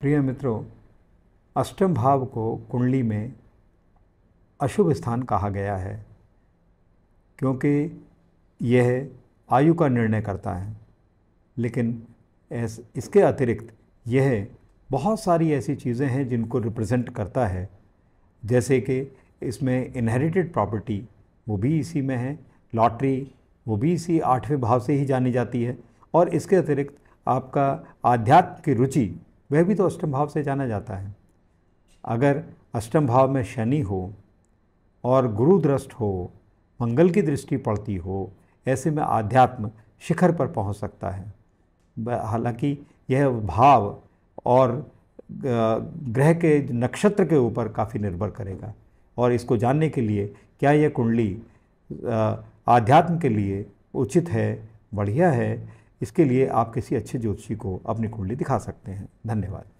प्रिय मित्रों अष्टम भाव को कुंडली में अशुभ स्थान कहा गया है क्योंकि यह आयु का निर्णय करता है लेकिन एस, इसके अतिरिक्त यह बहुत सारी ऐसी चीज़ें हैं जिनको रिप्रेजेंट करता है जैसे कि इसमें इनहेरिटेड प्रॉपर्टी वो भी इसी में है लॉटरी वो भी इसी आठवें भाव से ही जानी जाती है और इसके अतिरिक्त आपका आध्यात्म की रुचि वह भी तो अष्टम भाव से जाना जाता है अगर अष्टम भाव में शनि हो और गुरु दृष्ट हो मंगल की दृष्टि पड़ती हो ऐसे में आध्यात्म शिखर पर पहुंच सकता है हालांकि यह भाव और ग्रह के नक्षत्र के ऊपर काफ़ी निर्भर करेगा और इसको जानने के लिए क्या यह कुंडली आध्यात्म के लिए उचित है बढ़िया है इसके लिए आप किसी अच्छे ज्योतिषी को अपनी कुंडली दिखा सकते हैं धन्यवाद